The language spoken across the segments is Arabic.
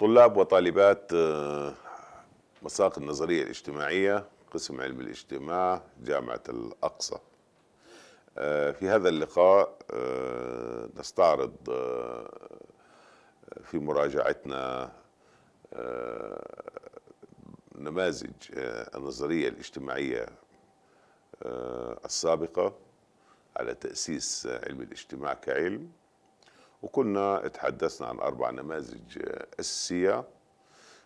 طلاب وطالبات آه، مساق النظرية الاجتماعية قسم علم الاجتماع جامعة الأقصى آه، في هذا اللقاء آه، نستعرض في مراجعتنا نماذج النظرية الاجتماعية السابقة على تأسيس علم الاجتماع كعلم وكنا تحدثنا عن أربع نماذج آه، أساسية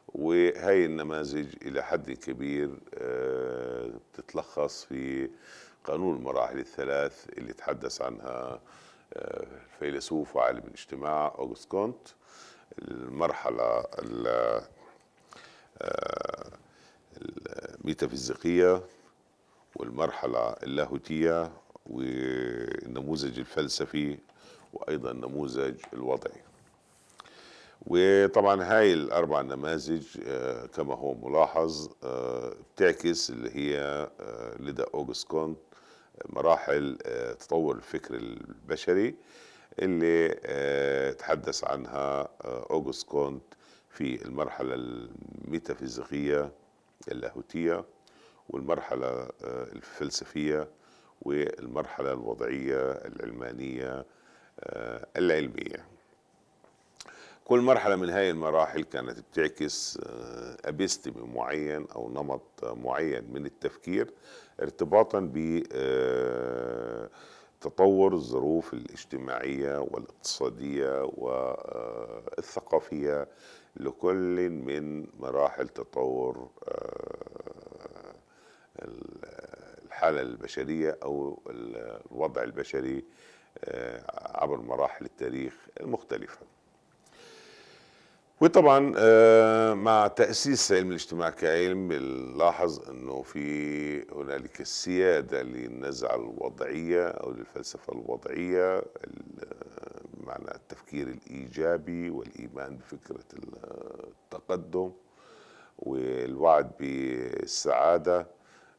وهي النماذج إلى حد كبير بتتلخص آه، في قانون المراحل الثلاث اللي تحدث عنها الفيلسوف آه، وعالم الاجتماع أوغست كونت المرحلة الميتافيزيقية والمرحلة اللاهوتية والنموذج الفلسفي وايضا نموذج الوضعي وطبعا هاي الاربع نماذج آه، كما هو ملاحظ آه، بتعكس اللي هي آه، لدى اوغست كونت مراحل تطور الفكر البشري اللي تحدث عنها اوغست كونت في المرحله الميتافيزيقيه اللاهوتيه والمرحله الفلسفيه والمرحله الوضعيه العلمانيه آه، العلمية كل مرحلة من هذه المراحل كانت بتعكس آه، أبستمي معين أو نمط معين من التفكير ارتباطا ب آه، تطور الظروف الاجتماعية والاقتصادية والثقافية لكل من مراحل تطور الحالة البشرية أو الوضع البشري آه، عبر مراحل التاريخ المختلفة وطبعا آه، مع تأسيس علم الاجتماع كعلم بنلاحظ انه في هنالك السيادة للنزعة الوضعية او للفلسفة الوضعية بمعنى التفكير الايجابي والايمان بفكرة التقدم والوعد بالسعادة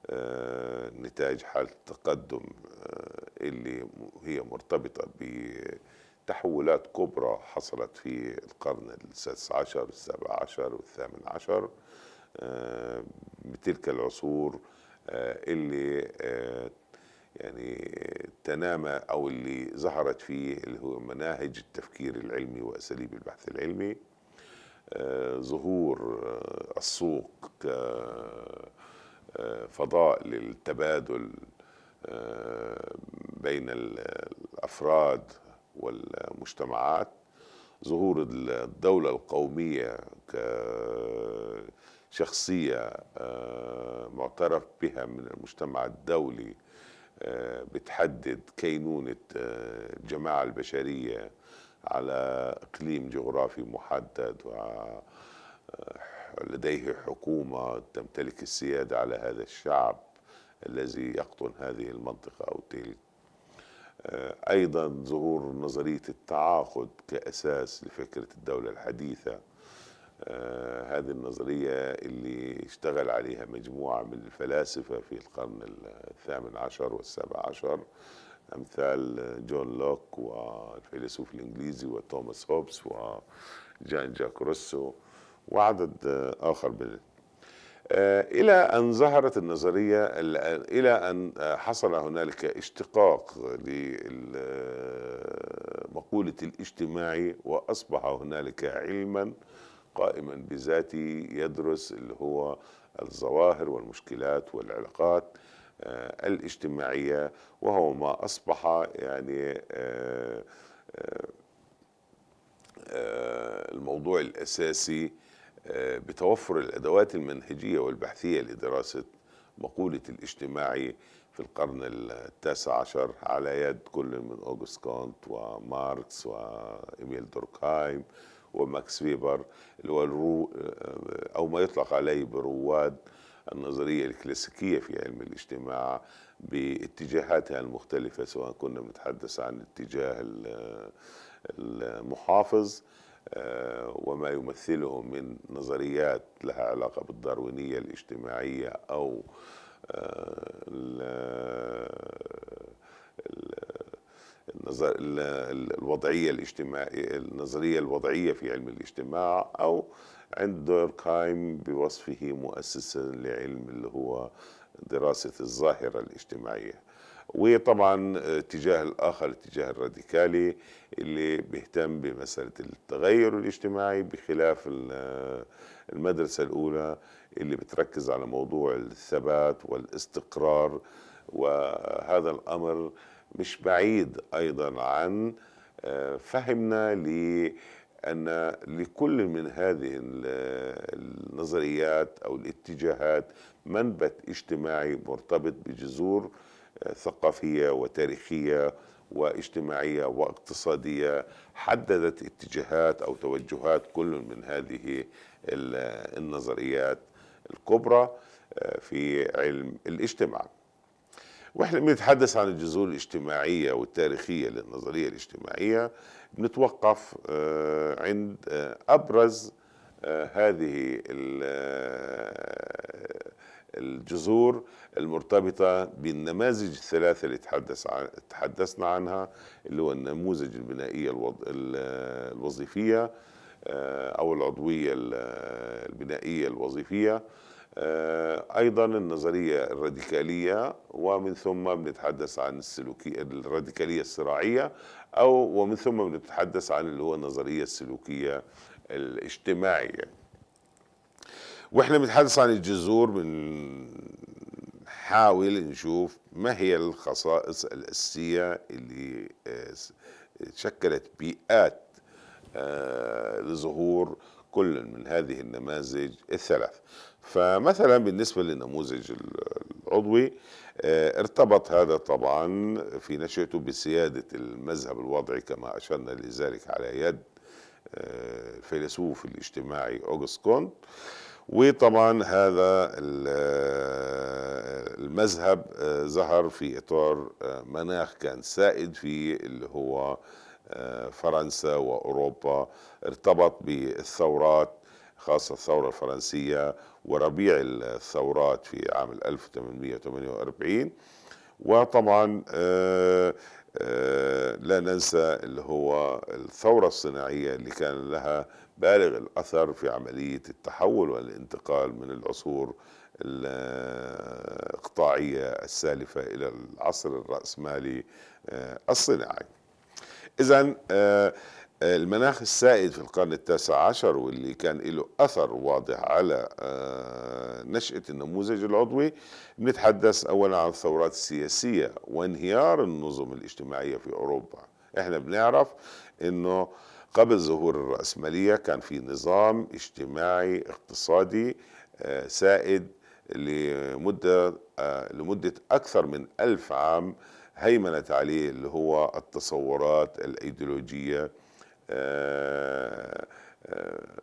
آه، نتاج حالة التقدم آه، اللي هي مرتبطة بتحولات كبرى حصلت في القرن السادس عشر السابع عشر والثامن عشر آه، بتلك العصور اللي يعني تنامى او اللي ظهرت فيه اللي هو مناهج التفكير العلمي واساليب البحث العلمي ظهور السوق فضاء للتبادل آه، بين الافراد والمجتمعات ظهور الدولة القومية كشخصية آه، معترف بها من المجتمع الدولي آه، بتحدد كينونة الجماعة البشرية على إقليم جغرافي محدد لديه حكومة تمتلك السيادة على هذا الشعب الذي يقطن هذه المنطقة أو تلك آه، أيضا ظهور نظرية التعاقد كأساس لفكرة الدولة الحديثة آه، هذه النظرية اللي اشتغل عليها مجموعة من الفلاسفة في القرن الثامن عشر والسابع عشر أمثال جون لوك والفيلسوف الإنجليزي وتوماس هوبس وجان جاك روسو وعدد آخر من آه، إلى أن ظهرت النظرية إلى أن حصل هنالك اشتقاق لمقولة الاجتماعي وأصبح هنالك علما قائما بذاته يدرس اللي هو الظواهر والمشكلات والعلاقات آه، الاجتماعية وهو ما أصبح يعني آه، الموضوع الأساسي آه، بتوفر الادوات المنهجيه والبحثيه لدراسه مقوله الاجتماعي في القرن التاسع عشر على يد كل من اوغست كونت وماركس وايميل دوركهايم وماكس فيبر اللي هو الرو آه، او ما يطلق عليه برواد النظريه الكلاسيكيه في علم الاجتماع باتجاهاتها المختلفه سواء كنا بنتحدث عن الاتجاه آه، المحافظ آه، وما يمثله من نظريات لها علاقة بالداروينية الاجتماعية أو آه، الوضعية الاجتماعية النظرية الوضعية في علم الاجتماع أو عند دوركايم بوصفه مؤسسا لعلم اللي هو دراسة الظاهرة الاجتماعية وطبعا اتجاه الاخر الاتجاه الراديكالي اللي بيهتم بمساله التغير الاجتماعي بخلاف المدرسه الاولى اللي بتركز على موضوع الثبات والاستقرار وهذا الامر مش بعيد ايضا عن آه، فهمنا لان لكل من هذه النظريات او الاتجاهات منبت اجتماعي مرتبط بجذور ثقافيه وتاريخيه واجتماعيه واقتصاديه حددت اتجاهات او توجهات كل من هذه النظريات الكبرى آه، في علم الاجتماع. واحنا بنتحدث عن الجذور الاجتماعيه والتاريخيه للنظريه الاجتماعيه بنتوقف آه، عند آه، ابرز هذه الجذور المرتبطة بالنماذج الثلاثة اللي تحدث عن تحدثنا عنها اللي هو النموذج البنائية الوض... الوظيفية آه، أو العضوية البنائية الوظيفية آه، أيضا النظرية الراديكالية ومن ثم بنتحدث عن السلوكية الراديكالية الصراعية أو ومن ثم بنتحدث عن اللي هو النظرية السلوكية الاجتماعية واحنا بنتحدث عن الجذور بنحاول نشوف ما هي الخصائص الاساسيه اللي آه، شكلت بيئات آه، لظهور كل من هذه النماذج الثلاث فمثلا بالنسبة للنموذج العضوي آه، ارتبط هذا طبعا في نشأته بسيادة المذهب الوضعي كما أشرنا لذلك على يد الفيلسوف الاجتماعي أوغست كونت وطبعا هذا المذهب آه، ظهر في اطار آه، مناخ كان سائد فيه اللي هو آه، فرنسا واوروبا ارتبط بالثورات خاصة الثورة الفرنسية وربيع الثورات في عام 1848 وطبعا آه، لا ننسى اللي هو الثورة الصناعية اللي كان لها بالغ الأثر في عملية التحول والانتقال من العصور الإقطاعية السالفة إلى العصر الرأسمالي آه، الصناعي إذا آه، المناخ السائد في القرن التاسع عشر واللي كان له أثر واضح على نشأة النموذج العضوي بنتحدث أولا عن الثورات السياسية وانهيار النظم الاجتماعية في أوروبا احنا بنعرف انه قبل ظهور الرأسمالية كان في نظام اجتماعي اقتصادي آه، سائد لمدة آه، لمدة أكثر من ألف عام هيمنت عليه اللي هو التصورات الأيديولوجية آه،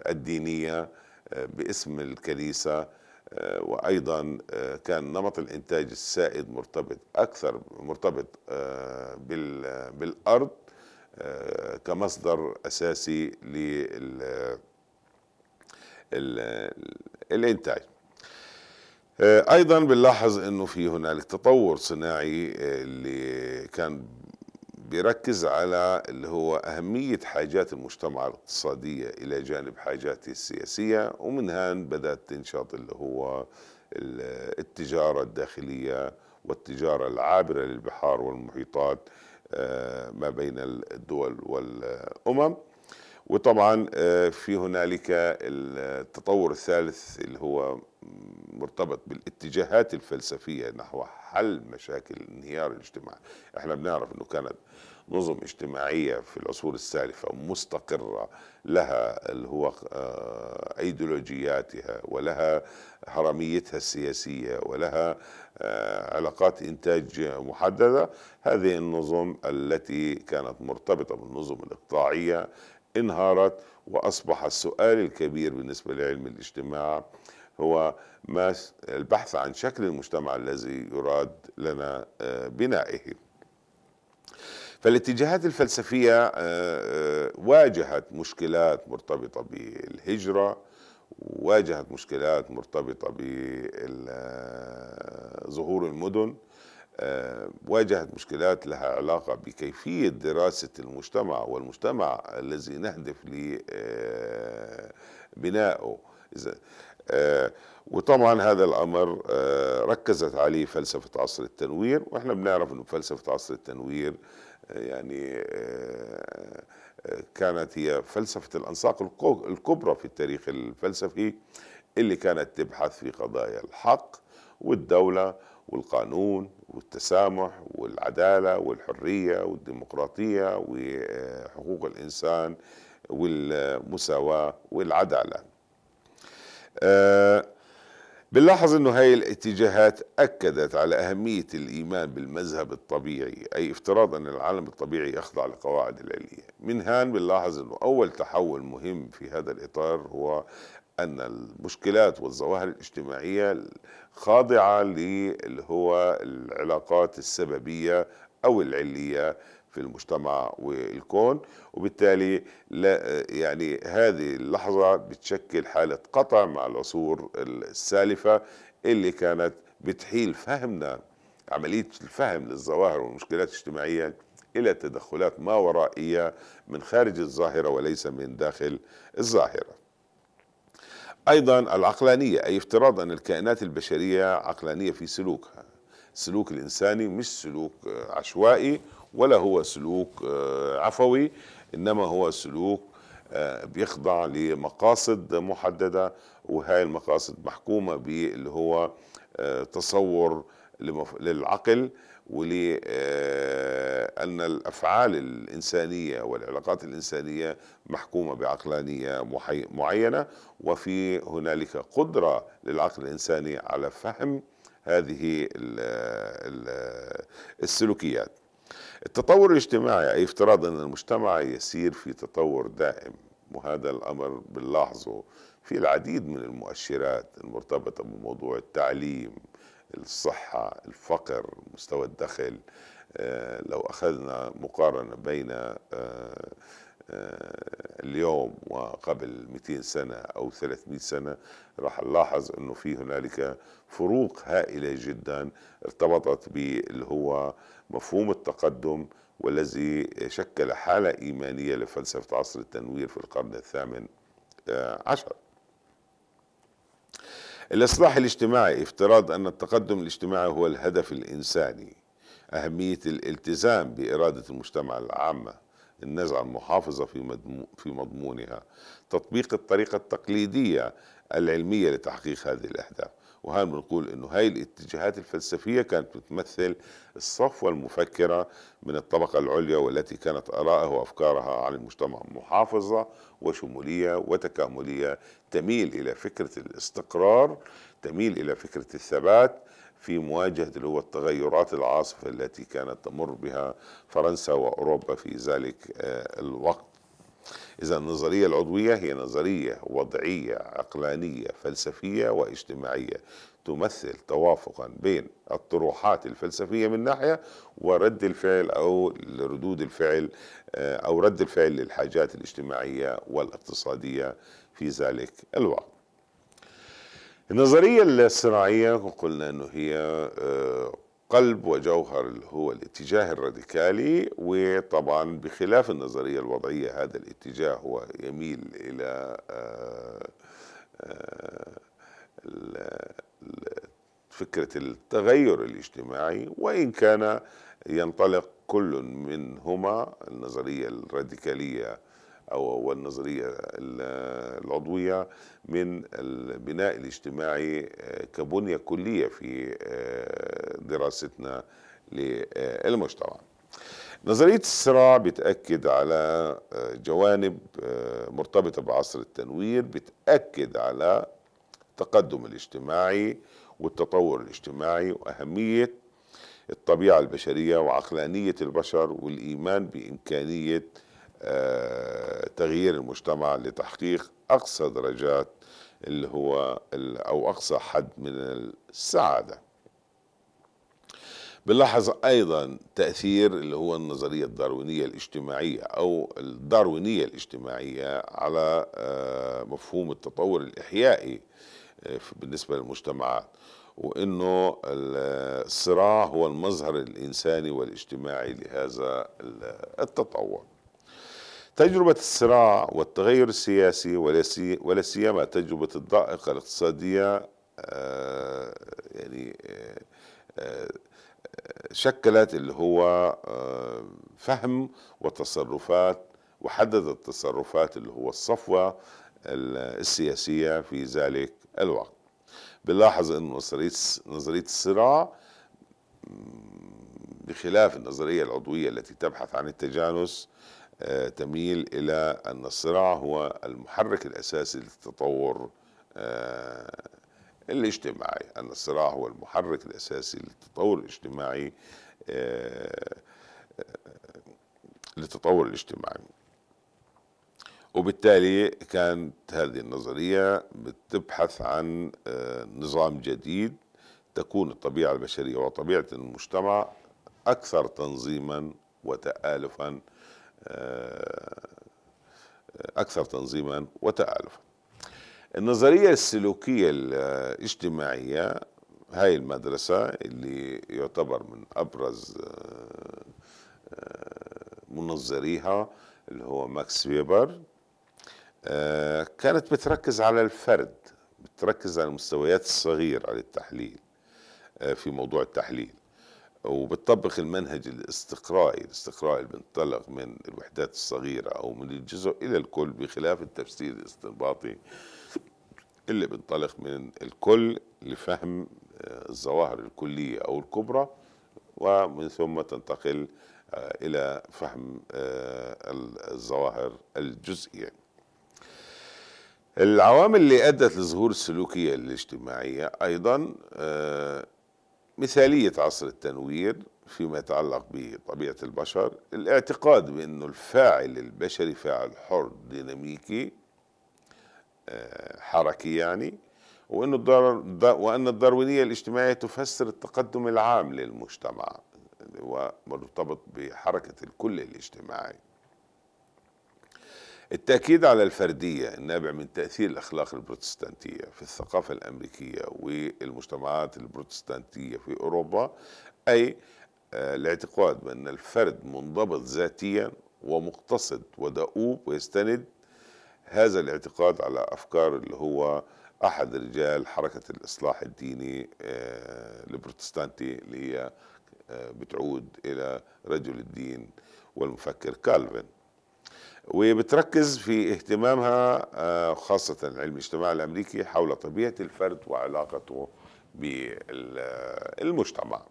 الدينية باسم الكنيسة آه، وايضا آه، كان نمط الانتاج السائد مرتبط اكثر مرتبط آه، بالارض كمصدر اساسي لل الانتاج ايضا بنلاحظ انه في هنالك تطور صناعي اللي كان بيركز على اللي هو أهمية حاجات المجتمع الاقتصادية إلى جانب حاجاته السياسية ومن هان بدأت تنشط اللي هو التجارة الداخلية والتجارة العابرة للبحار والمحيطات آه، ما بين الدول والأمم وطبعا آه، في هنالك التطور الثالث اللي هو مرتبط بالاتجاهات الفلسفيه نحو حل مشاكل انهيار الاجتماع احنا بنعرف انه كانت نظم اجتماعيه في العصور السالفه مستقره لها اللي هو آه، ايديولوجياتها ولها هرميتها السياسيه ولها آه، علاقات انتاج محدده هذه النظم التي كانت مرتبطه بالنظم الاقطاعيه انهارت واصبح السؤال الكبير بالنسبه لعلم الاجتماع هو ما البحث عن شكل المجتمع الذي يراد لنا آه، بنائه فالاتجاهات الفلسفية آه، آه، واجهت مشكلات مرتبطة بالهجرة واجهت مشكلات مرتبطة بظهور المدن آه، واجهت مشكلات لها علاقة بكيفية دراسة المجتمع والمجتمع الذي نهدف لبنائه آه، آه، وطبعا هذا الأمر ركزت عليه فلسفة عصر التنوير وإحنا بنعرف أن فلسفة عصر التنوير يعني كانت هي فلسفة الأنساق الكبرى في التاريخ الفلسفي اللي كانت تبحث في قضايا الحق والدولة والقانون والتسامح والعدالة والحرية والديمقراطية وحقوق الإنسان والمساواة والعدالة آه، بنلاحظ أنه هاي الاتجاهات أكدت على أهمية الإيمان بالمذهب الطبيعي أي افتراض أن العالم الطبيعي يخضع لقواعد العلية من هان بنلاحظ أنه أول تحول مهم في هذا الإطار هو ان المشكلات والظواهر الاجتماعيه خاضعه للي هو العلاقات السببيه او العليه في المجتمع والكون وبالتالي لا يعني هذه اللحظه بتشكل حاله قطع مع العصور السالفه اللي كانت بتحيل فهمنا عمليه الفهم للظواهر والمشكلات الاجتماعيه الى تدخلات ما ورائيه من خارج الظاهره وليس من داخل الظاهره أيضا العقلانية أي افتراض أن الكائنات البشرية عقلانية في سلوكها السلوك الإنساني مش سلوك آه، عشوائي ولا هو سلوك آه، عفوي إنما هو سلوك آه، بيخضع لمقاصد محددة وهاي المقاصد محكومة باللي هو تصور للعقل ولأن آه، الأفعال الإنسانية والعلاقات الإنسانية محكومة بعقلانية معينة وفي هنالك قدرة للعقل الإنساني على فهم هذه السلوكيات التطور الاجتماعي أي افتراض أن المجتمع يسير في تطور دائم وهذا الأمر بنلاحظه في العديد من المؤشرات المرتبطة بموضوع التعليم الصحة الفقر مستوى الدخل آه، لو أخذنا مقارنة بين آه، آه، اليوم وقبل 200 سنة أو 300 سنة راح نلاحظ أنه في هنالك فروق هائلة جدا ارتبطت باللي هو مفهوم التقدم والذي شكل حالة إيمانية لفلسفة عصر التنوير في القرن الثامن عشر الإصلاح الاجتماعي افتراض أن التقدم الاجتماعي هو الهدف الإنساني أهمية الالتزام بإرادة المجتمع العامة النزعة المحافظة في, في مضمونها تطبيق الطريقة التقليدية العلمية لتحقيق هذه الأهداف وهان بنقول انه هاي الاتجاهات الفلسفية كانت بتمثل الصفوة المفكرة من الطبقة العليا والتي كانت آراءها وأفكارها عن المجتمع محافظة وشمولية وتكاملية تميل إلى فكرة الاستقرار تميل إلى فكرة الثبات في مواجهة اللي هو التغيرات العاصفة التي كانت تمر بها فرنسا وأوروبا في ذلك آه، الوقت إذا النظرية العضوية هي نظرية وضعية عقلانية فلسفية واجتماعية تمثل توافقا بين الطروحات الفلسفية من ناحية ورد الفعل أو ردود الفعل آه، أو رد الفعل للحاجات الاجتماعية والاقتصادية في ذلك الوقت النظرية الصناعية قلنا أنه هي آه، قلب وجوهر هو الاتجاه الراديكالي وطبعا بخلاف النظرية الوضعية هذا الاتجاه هو يميل إلى آه، آه، فكرة التغير الاجتماعي وإن كان ينطلق كل منهما النظرية الراديكالية أو والنظرية العضوية من البناء الاجتماعي آه، كبنية كلية في آه، دراستنا للمجتمع نظرية الصراع بتأكد على آه، جوانب مرتبطة بعصر التنوير بتأكد على التقدم الاجتماعي والتطور الاجتماعي وأهمية الطبيعة البشرية وعقلانية البشر والإيمان بإمكانية آه، تغيير المجتمع لتحقيق أقصى درجات اللي هو أو أقصى حد من السعادة بنلاحظ أيضا تأثير اللي هو النظرية الداروينية الاجتماعية أو الداروينية الاجتماعية على آه، مفهوم التطور الإحيائي آه، بالنسبة للمجتمعات وانه الصراع هو المظهر الانساني والاجتماعي لهذا التطور تجربة الصراع والتغير السياسي ولا سيما تجربة الضائقة الاقتصادية آه، يعني آه، آه، شكلت اللي هو فهم وتصرفات وحددت تصرفات اللي هو الصفوة السياسية في ذلك الوقت بنلاحظ أن نظرية الصراع بخلاف النظرية العضوية التي تبحث عن التجانس آه، تميل إلى أن الصراع هو المحرك الأساسي للتطور آه، الاجتماعي أن الصراع هو المحرك الأساسي للتطور الاجتماعي آه، للتطور الاجتماعي وبالتالي كانت هذه النظرية بتبحث عن نظام جديد تكون الطبيعة البشرية وطبيعة المجتمع أكثر تنظيما وتآلفا آه، أكثر تنظيما وتآلفا النظرية السلوكية الاجتماعية هاي المدرسة اللي يعتبر من أبرز آه، آه، منظريها اللي هو ماكس فيبر كانت بتركز على الفرد بتركز على المستويات الصغيرة للتحليل في موضوع التحليل وبتطبق المنهج الاستقرائي الاستقراء اللي بنطلق من الوحدات الصغيرة أو من الجزء إلى الكل بخلاف التفسير الاستنباطي اللي بنطلق من الكل لفهم آه، الظواهر الكلية أو الكبرى ومن ثم تنتقل آه، إلى فهم آه، الظواهر الجزئية العوامل اللي أدت لظهور السلوكية الاجتماعية أيضا مثالية عصر التنوير فيما يتعلق بطبيعة البشر الاعتقاد بأنه الفاعل البشري فاعل حر ديناميكي آه، حركي يعني وأن وأن الداروينية الاجتماعية تفسر التقدم العام للمجتمع ومرتبط بحركة الكل الاجتماعي التأكيد على الفردية النابع من تأثير الأخلاق البروتستانتية في الثقافة الأمريكية والمجتمعات البروتستانتية في أوروبا أي آه، الاعتقاد بأن الفرد منضبط ذاتيا ومقتصد ودؤوب ويستند هذا الاعتقاد على أفكار اللي هو أحد رجال حركة الإصلاح الديني آه، البروتستانتي اللي هي آه، بتعود إلى رجل الدين والمفكر كالفن وبتركز في اهتمامها آه، خاصة علم الاجتماع الأمريكي حول طبيعة الفرد وعلاقته بالمجتمع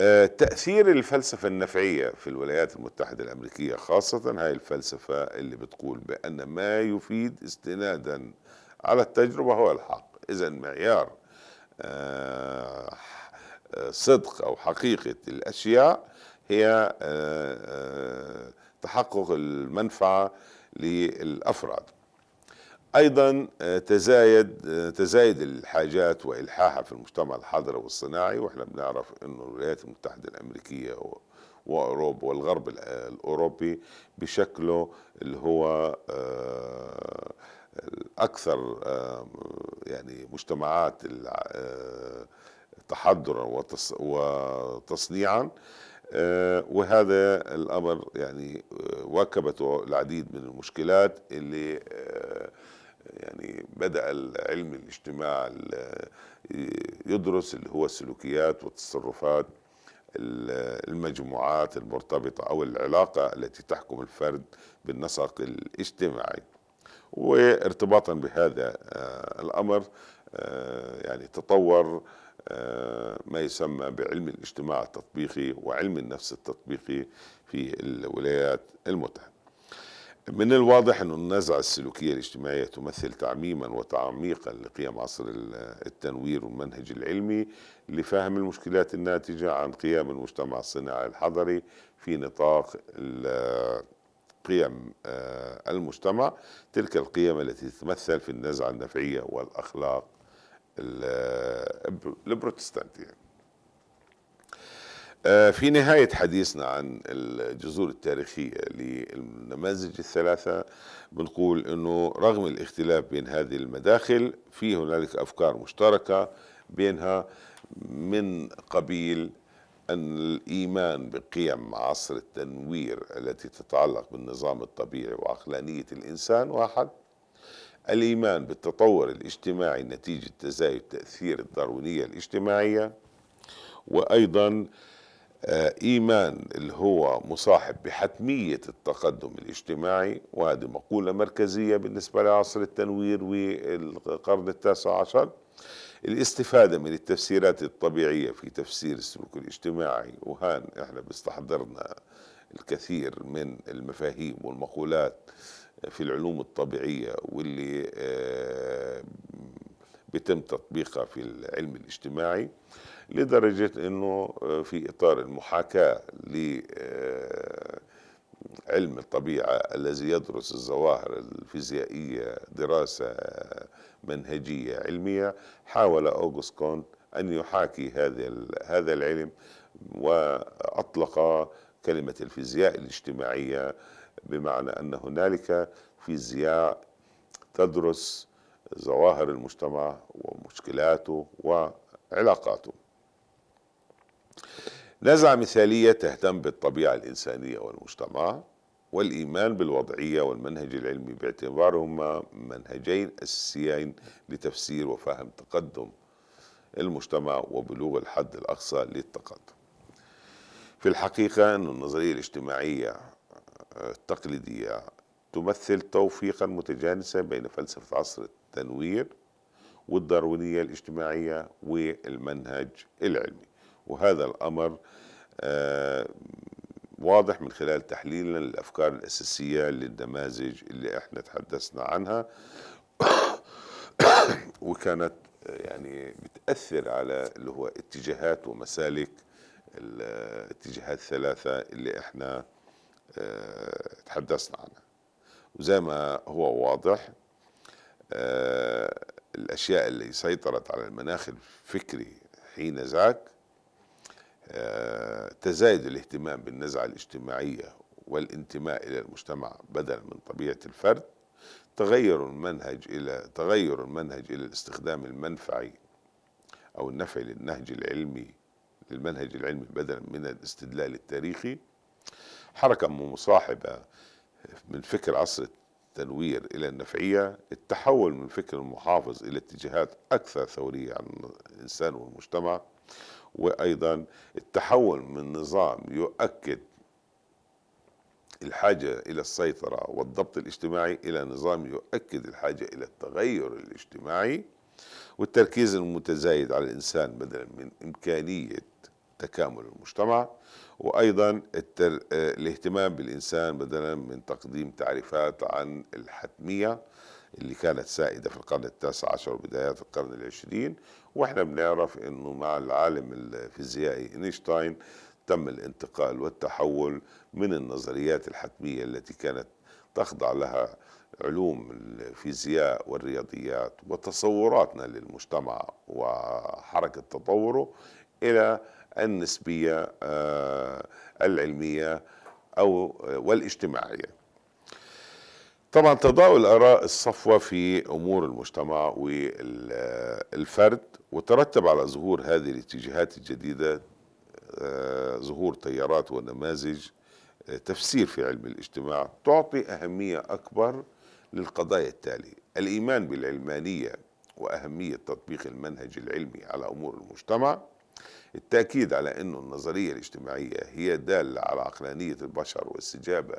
آه، تأثير الفلسفة النفعية في الولايات المتحدة الأمريكية خاصة هاي الفلسفة اللي بتقول بأن ما يفيد استنادا على التجربة هو الحق إذا معيار آه، صدق أو حقيقة الأشياء هي تحقق المنفعة للأفراد ايضا آه، تزايد آه، تزايد الحاجات والحاحها في المجتمع الحضري والصناعي واحنا بنعرف انه الولايات المتحده الامريكيه واوروبا والغرب الاوروبي بشكله اللي هو آه، الاكثر يعني مجتمعات تحضرا وتصنيعا آه، وهذا الامر يعني آه، واكبته العديد من المشكلات اللي آه، يعني بدا العلم الاجتماع يدرس اللي هو السلوكيات والتصرفات المجموعات المرتبطه او العلاقه التي تحكم الفرد بالنسق الاجتماعي وارتباطا بهذا الامر يعني تطور آه، ما يسمى بعلم الاجتماع التطبيقي وعلم النفس التطبيقي في الولايات المتحدة من الواضح أن النزعة السلوكية الاجتماعية تمثل تعميما وتعميقا لقيم عصر التنوير والمنهج العلمي لفهم المشكلات الناتجة عن قيم المجتمع الصناعي الحضري في نطاق قيم آه، المجتمع تلك القيم التي تتمثل في النزعة النفعية والأخلاق آه، البروتستانت يعني آه، في نهاية حديثنا عن الجذور التاريخية للنماذج الثلاثة بنقول أنه رغم الاختلاف بين هذه المداخل في هنالك أفكار مشتركة بينها من قبيل أن الإيمان بقيم عصر التنوير التي تتعلق بالنظام الطبيعي وعقلانية الإنسان واحد الإيمان بالتطور الاجتماعي نتيجة تزايد تأثير الداروينية الاجتماعية وأيضا آه، إيمان اللي هو مصاحب بحتمية التقدم الاجتماعي وهذه مقولة مركزية بالنسبة لعصر التنوير والقرن التاسع عشر الاستفادة من التفسيرات الطبيعية في تفسير السلوك الاجتماعي وهان احنا بستحضرنا الكثير من المفاهيم والمقولات في العلوم الطبيعية واللي آه، بيتم تطبيقها في العلم الاجتماعي لدرجة أنه آه، في إطار المحاكاة لعلم آه، الطبيعة الذي يدرس الظواهر الفيزيائية دراسة منهجية علمية حاول أوغست كونت أن يحاكي هذا هذا العلم وأطلق كلمة الفيزياء الاجتماعية بمعنى أن هنالك فيزياء تدرس ظواهر المجتمع ومشكلاته وعلاقاته نزع مثالية تهتم بالطبيعة الإنسانية والمجتمع والإيمان بالوضعية والمنهج العلمي باعتبارهما منهجين أساسيين لتفسير وفهم تقدم المجتمع وبلوغ الحد الأقصى للتقدم في الحقيقة أن النظرية الاجتماعية التقليدية تمثل توفيقا متجانسا بين فلسفة عصر التنوير والداروينية الاجتماعية والمنهج العلمي وهذا الأمر آه، واضح من خلال تحليلنا للأفكار الأساسية للنماذج اللي احنا تحدثنا عنها وكانت آه، يعني بتأثر على اللي هو اتجاهات ومسالك الاتجاهات آه، الثلاثة اللي احنا تحدثنا عنها وزي ما هو واضح آه، الأشياء اللي سيطرت على المناخ الفكري حين ذاك آه، تزايد الاهتمام بالنزعة الاجتماعية والانتماء إلى المجتمع بدلا من طبيعة الفرد تغير المنهج إلى تغير المنهج إلى الاستخدام المنفعي أو النفع للنهج العلمي للمنهج العلمي بدلا من الاستدلال التاريخي حركة مصاحبة من فكر عصر التنوير إلى النفعية التحول من فكر المحافظ إلى اتجاهات أكثر ثورية عن الإنسان والمجتمع وأيضا التحول من نظام يؤكد الحاجة إلى السيطرة والضبط الاجتماعي إلى نظام يؤكد الحاجة إلى التغير الاجتماعي والتركيز المتزايد على الإنسان بدلا من إمكانية تكامل المجتمع وايضا الاهتمام بالانسان بدلا من تقديم تعريفات عن الحتميه اللي كانت سائده في القرن التاسع عشر وبدايات القرن العشرين واحنا بنعرف انه مع العالم الفيزيائي اينشتاين تم الانتقال والتحول من النظريات الحتميه التي كانت تخضع لها علوم الفيزياء والرياضيات وتصوراتنا للمجتمع وحركه تطوره الى النسبية آه، العلمية أو آه، والاجتماعية طبعا تضاؤل آراء الصفوة في أمور المجتمع والفرد وترتب على ظهور هذه الاتجاهات الجديدة آه، ظهور تيارات ونماذج تفسير في علم الاجتماع تعطي أهمية أكبر للقضايا التالية الإيمان بالعلمانية وأهمية تطبيق المنهج العلمي على أمور المجتمع التأكيد على أنه النظرية الاجتماعية هي دالة على عقلانية البشر واستجابة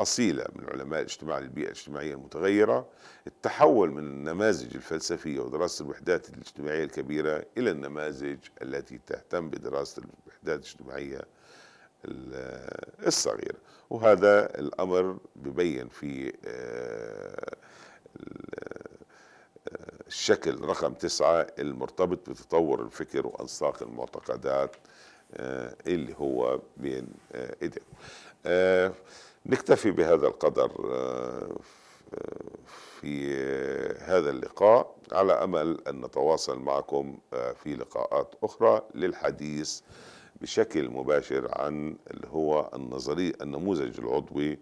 أصيلة من علماء الاجتماع للبيئة الاجتماعية المتغيرة التحول من النماذج الفلسفية ودراسة الوحدات الاجتماعية الكبيرة إلى النماذج التي تهتم بدراسة الوحدات الاجتماعية الصغيرة وهذا الأمر ببين في آه، الشكل رقم تسعة المرتبط بتطور الفكر وأنصاق المعتقدات آه، اللي هو بين آه، ايديكم آه، نكتفي بهذا القدر في هذا اللقاء على امل ان نتواصل معكم في لقاءات اخرى للحديث بشكل مباشر عن اللي هو النظرية النموذج العضوي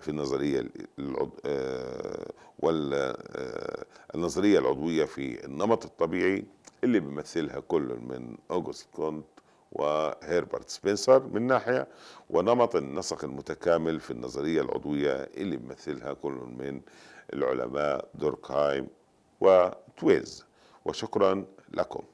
في النظرية العض... آه، والنظرية آه، العضوية في النمط الطبيعي اللي بيمثلها كل من أوغست كونت وهيربرت سبنسر من ناحية ونمط النسق المتكامل في النظرية العضوية اللي بيمثلها كل من العلماء دوركهايم وتويز وشكرا لكم